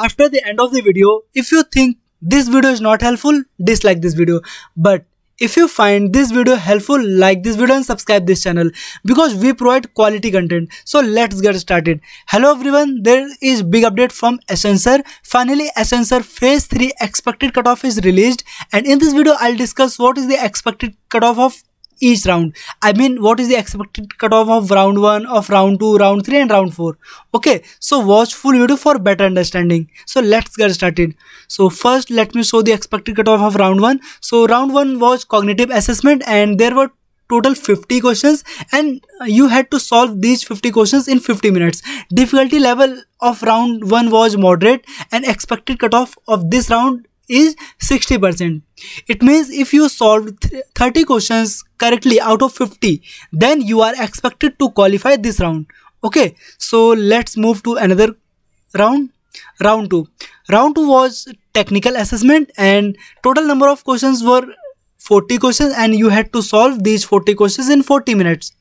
after the end of the video, if you think this video is not helpful, dislike this video. But if you find this video helpful, like this video and subscribe this channel because we provide quality content. So let's get started. Hello everyone, there is big update from Ascensor. Finally, Ascensor Phase 3 expected cutoff is released and in this video I'll discuss what is the expected cutoff of each round. I mean, what is the expected cutoff of round 1, of round 2, round 3 and round 4. Okay, so watch full video for better understanding. So let's get started. So first, let me show the expected cutoff of round 1. So round 1 was cognitive assessment and there were total 50 questions and uh, you had to solve these 50 questions in 50 minutes. Difficulty level of round 1 was moderate and expected cutoff of this round is 60%. It means if you solve 30 questions correctly out of 50, then you are expected to qualify this round. Okay, so let's move to another round. Round 2. Round 2 was technical assessment and total number of questions were 40 questions and you had to solve these 40 questions in 40 minutes.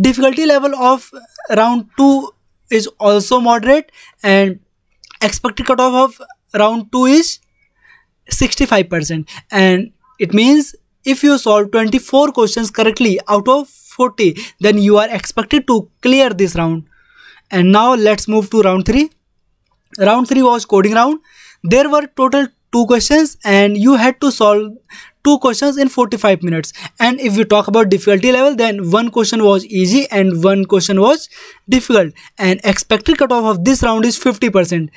Difficulty level of round 2 is also moderate and expected cutoff of round 2 is 65% and it means if you solve 24 questions correctly out of 40 then you are expected to clear this round and now let's move to round 3 round 3 was coding round there were total two questions and you had to solve two questions in 45 minutes and if we talk about difficulty level then one question was easy and one question was difficult and expected cutoff of this round is 50 percent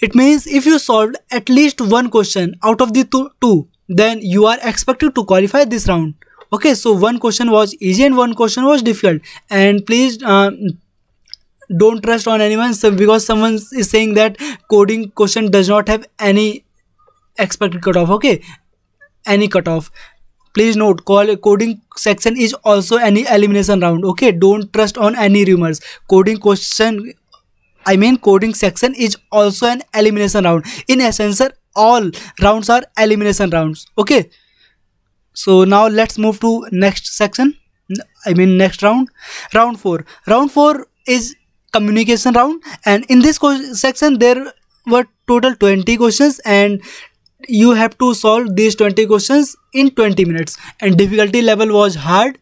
it means if you solved at least one question out of the two, then you are expected to qualify this round. Okay, so one question was easy and one question was difficult. And please uh, don't trust on anyone because someone is saying that coding question does not have any expected cutoff. Okay, any cutoff please note call coding section is also any elimination round okay don't trust on any rumors coding question I mean coding section is also an elimination round. In essence, all rounds are elimination rounds. Okay. So now let's move to next section. I mean next round. Round 4. Round 4 is communication round and in this section there were total 20 questions and you have to solve these 20 questions in 20 minutes and difficulty level was hard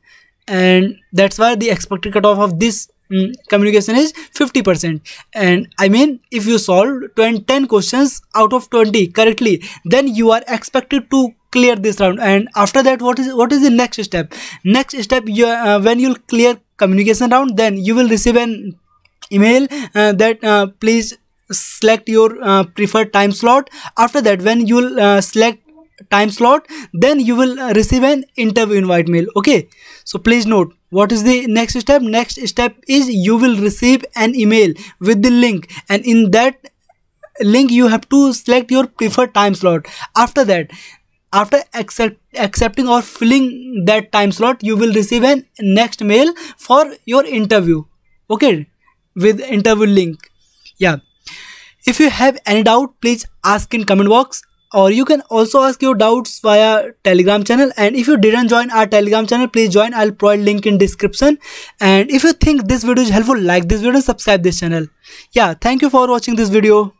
and that's why the expected cutoff of this Hmm, communication is 50% and i mean if you solve 10 questions out of 20 correctly then you are expected to clear this round and after that what is what is the next step next step you, uh, when you'll clear communication round then you will receive an email uh, that uh, please select your uh, preferred time slot after that when you'll uh, select time slot then you will receive an interview invite mail okay so please note what is the next step next step is you will receive an email with the link and in that link you have to select your preferred time slot after that after accept, accepting or filling that time slot you will receive an next mail for your interview okay with interview link yeah if you have any doubt please ask in comment box or you can also ask your doubts via telegram channel and if you didn't join our telegram channel please join i'll provide link in description and if you think this video is helpful like this video subscribe this channel yeah thank you for watching this video